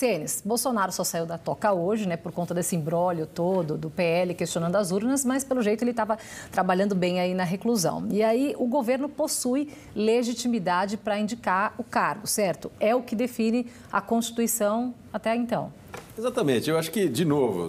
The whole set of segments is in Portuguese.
Sênis, Bolsonaro só saiu da toca hoje, né, por conta desse imbróglio todo do PL questionando as urnas, mas pelo jeito ele estava trabalhando bem aí na reclusão. E aí o governo possui legitimidade para indicar o cargo, certo? É o que define a Constituição até então. Exatamente. Eu acho que, de novo,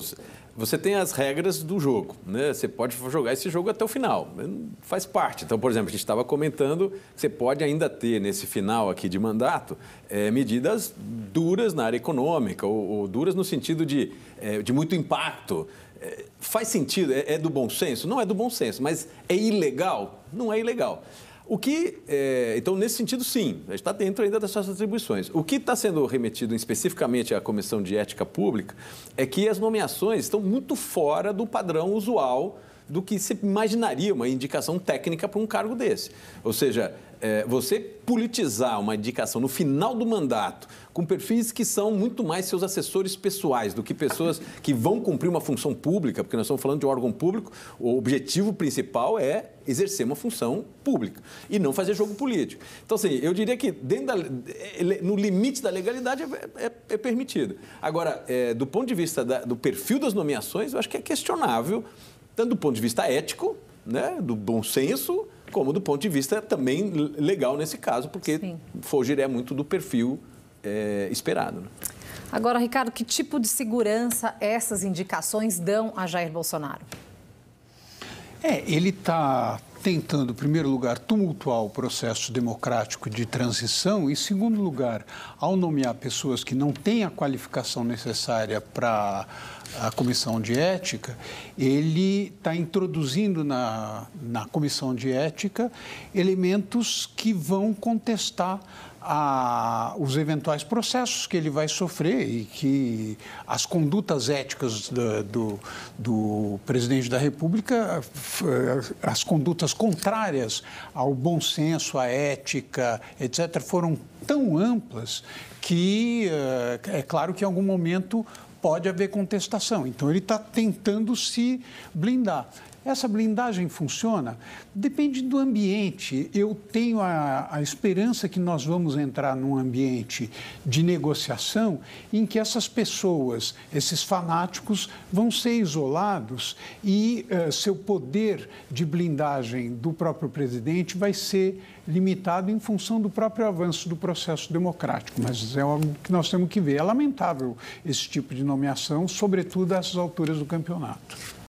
você tem as regras do jogo, né? Você pode jogar esse jogo até o final, né? faz parte. Então, por exemplo, a gente estava comentando, você pode ainda ter nesse final aqui de mandato é, medidas duras na área econômica ou, ou duras no sentido de, é, de muito impacto. É, faz sentido? é, é do bom senso? Não é do bom senso, mas é ilegal? Não é ilegal. O que, é, então, nesse sentido, sim, está dentro ainda das suas atribuições. O que está sendo remetido especificamente à Comissão de Ética Pública é que as nomeações estão muito fora do padrão usual do que se imaginaria uma indicação técnica para um cargo desse. Ou seja, é, você politizar uma indicação no final do mandato, com perfis que são muito mais seus assessores pessoais do que pessoas que vão cumprir uma função pública, porque nós estamos falando de um órgão público, o objetivo principal é exercer uma função pública e não fazer jogo político. Então, assim, eu diria que da, no limite da legalidade é, é, é permitido. Agora, é, do ponto de vista da, do perfil das nomeações, eu acho que é questionável tanto do ponto de vista ético, né, do bom senso, como do ponto de vista também legal nesse caso, porque fugiria é muito do perfil é, esperado. Né? Agora, Ricardo, que tipo de segurança essas indicações dão a Jair Bolsonaro? É, ele está tentando, em primeiro lugar, tumultuar o processo democrático de transição e, em segundo lugar, ao nomear pessoas que não têm a qualificação necessária para a comissão de ética, ele está introduzindo na, na comissão de ética elementos que vão contestar a, os eventuais processos que ele vai sofrer e que as condutas éticas do, do, do presidente da República, as condutas contrárias ao bom senso, à ética, etc., foram tão amplas que eh, é claro que em algum momento pode haver contestação. Então ele está tentando se blindar. Essa blindagem funciona? Depende do ambiente. Eu tenho a, a esperança que nós vamos entrar num ambiente de negociação em que essas pessoas, esses fanáticos, vão ser isolados e uh, seu poder de blindagem do próprio presidente vai ser limitado em função do próprio avanço do processo democrático. Mas é algo que nós temos que ver. É lamentável esse tipo de nomeação, sobretudo a essas alturas do campeonato.